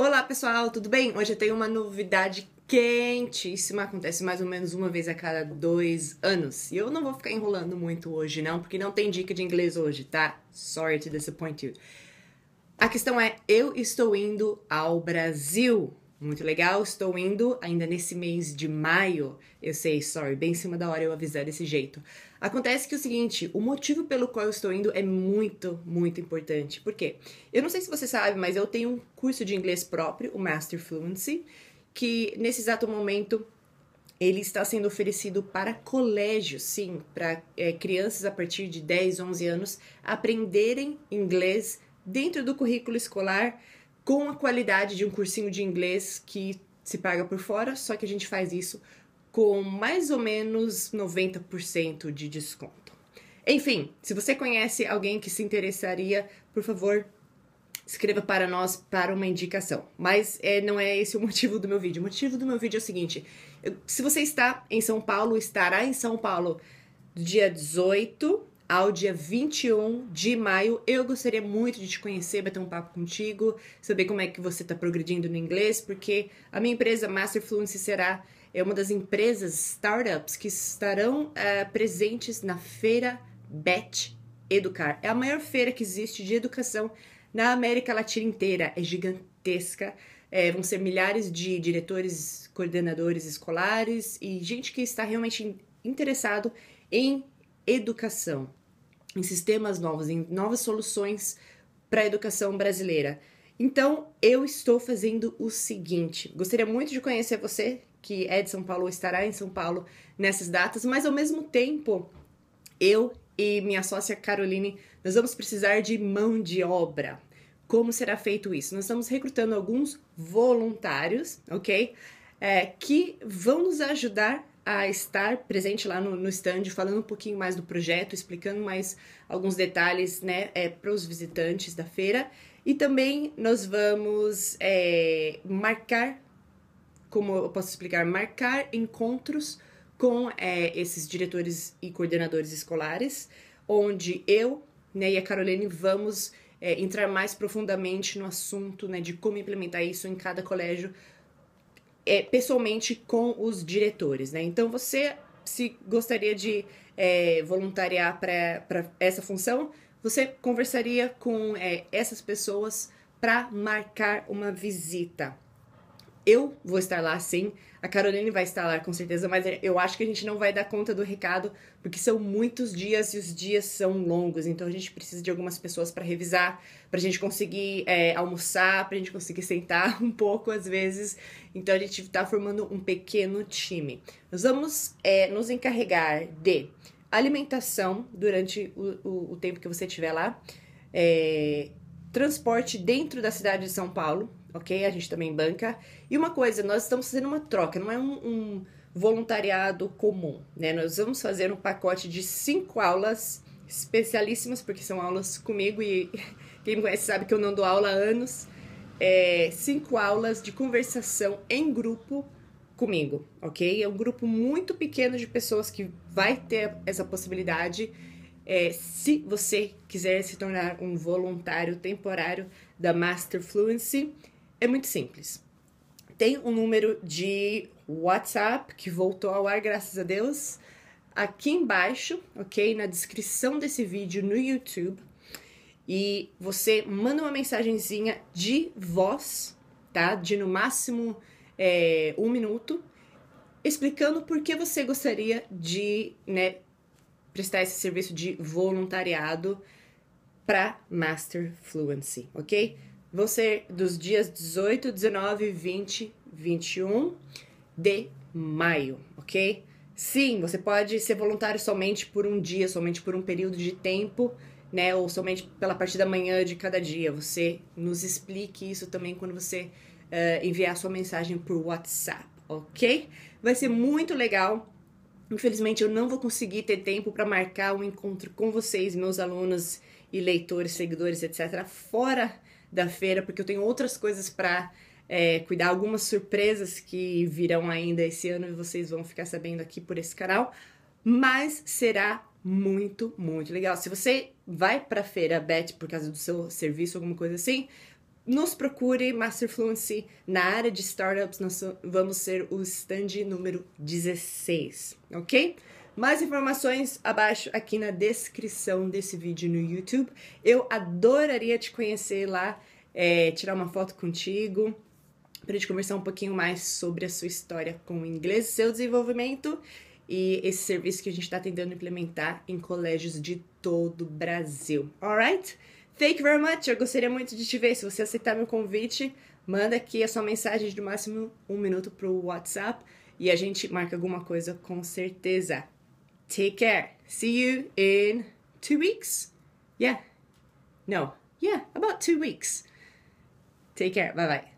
Olá pessoal, tudo bem? Hoje eu tenho uma novidade quentíssima, acontece mais ou menos uma vez a cada dois anos. E eu não vou ficar enrolando muito hoje, não, porque não tem dica de inglês hoje, tá? Sorry to disappoint you. A questão é: eu estou indo ao Brasil. Muito legal, estou indo ainda nesse mês de maio. Eu sei, sorry, bem em cima da hora eu avisar desse jeito. Acontece que é o seguinte, o motivo pelo qual eu estou indo é muito, muito importante. Por quê? Eu não sei se você sabe, mas eu tenho um curso de inglês próprio, o Master Fluency, que nesse exato momento ele está sendo oferecido para colégios, sim, para é, crianças a partir de 10, 11 anos aprenderem inglês dentro do currículo escolar com a qualidade de um cursinho de inglês que se paga por fora, só que a gente faz isso com mais ou menos 90% de desconto. Enfim, se você conhece alguém que se interessaria, por favor, escreva para nós para uma indicação. Mas é, não é esse o motivo do meu vídeo. O motivo do meu vídeo é o seguinte: eu, se você está em São Paulo, estará em São Paulo dia 18 ao dia 21 de maio. Eu gostaria muito de te conhecer, bater um papo contigo, saber como é que você está progredindo no inglês, porque a minha empresa Master Fluency será é uma das empresas, startups, que estarão uh, presentes na feira BET Educar. É a maior feira que existe de educação na América Latina inteira. É gigantesca. É, vão ser milhares de diretores, coordenadores escolares e gente que está realmente interessado em educação em sistemas novos, em novas soluções para a educação brasileira. Então, eu estou fazendo o seguinte: gostaria muito de conhecer você, que é de São Paulo ou estará em São Paulo nessas datas, mas ao mesmo tempo, eu e minha sócia Caroline, nós vamos precisar de mão de obra. Como será feito isso? Nós estamos recrutando alguns voluntários, ok? É, que vão nos ajudar a estar presente lá no, no stand, falando um pouquinho mais do projeto, explicando mais alguns detalhes né, é, para os visitantes da feira. E também nós vamos é, marcar, como eu posso explicar, marcar encontros com é, esses diretores e coordenadores escolares, onde eu né, e a Caroline vamos é, entrar mais profundamente no assunto né, de como implementar isso em cada colégio é, pessoalmente com os diretores, né? Então você se gostaria de é, voluntariar para essa função, você conversaria com é, essas pessoas para marcar uma visita. Eu vou estar lá sim, a Caroline vai estar lá com certeza, mas é, eu acho que a gente não vai dar conta do recado, porque são muitos dias e os dias são longos, então a gente precisa de algumas pessoas para revisar, para a gente conseguir é, almoçar, para a gente conseguir sentar um pouco às vezes. Então a gente está formando um pequeno time. Nós vamos é, nos encarregar de alimentação durante o, o, o tempo que você estiver lá. É, transporte dentro da cidade de São Paulo, ok? A gente também banca. E uma coisa, nós estamos fazendo uma troca, não é um, um voluntariado comum, né? Nós vamos fazer um pacote de cinco aulas especialíssimas, porque são aulas comigo e quem me conhece sabe que eu não dou aula há anos. É, cinco aulas de conversação em grupo comigo, ok? É um grupo muito pequeno de pessoas que vai ter essa possibilidade é, se você quiser se tornar um voluntário temporário da Master Fluency, é muito simples. Tem um número de WhatsApp que voltou ao ar, graças a Deus, aqui embaixo, ok? Na descrição desse vídeo no YouTube. E você manda uma mensagenzinha de voz, tá? De no máximo é, um minuto, explicando por que você gostaria de né, prestar esse serviço de voluntariado para Master Fluency, ok? Vão ser dos dias 18, 19, 20, 21 de maio, ok? Sim, você pode ser voluntário somente por um dia, somente por um período de tempo, né? Ou somente pela parte da manhã de cada dia. Você nos explique isso também quando você uh, enviar sua mensagem por WhatsApp, ok? Vai ser muito legal Infelizmente, eu não vou conseguir ter tempo para marcar um encontro com vocês, meus alunos e leitores, seguidores, etc., fora da feira, porque eu tenho outras coisas para é, cuidar, algumas surpresas que virão ainda esse ano e vocês vão ficar sabendo aqui por esse canal. Mas será muito, muito legal. Se você vai para a feira, bete por causa do seu serviço, alguma coisa assim, nos procure, Master Fluency, na área de startups, nós vamos ser o stand número 16, ok? Mais informações abaixo aqui na descrição desse vídeo no YouTube. Eu adoraria te conhecer lá, é, tirar uma foto contigo, para gente conversar um pouquinho mais sobre a sua história com o inglês, seu desenvolvimento e esse serviço que a gente está tentando implementar em colégios de todo o Brasil, alright? Thank you very much. Eu gostaria muito de te ver. Se você aceitar meu convite, manda aqui a sua mensagem de no máximo um minuto pro WhatsApp e a gente marca alguma coisa com certeza. Take care. See you in two weeks. Yeah. No. Yeah, about two weeks. Take care. Bye bye.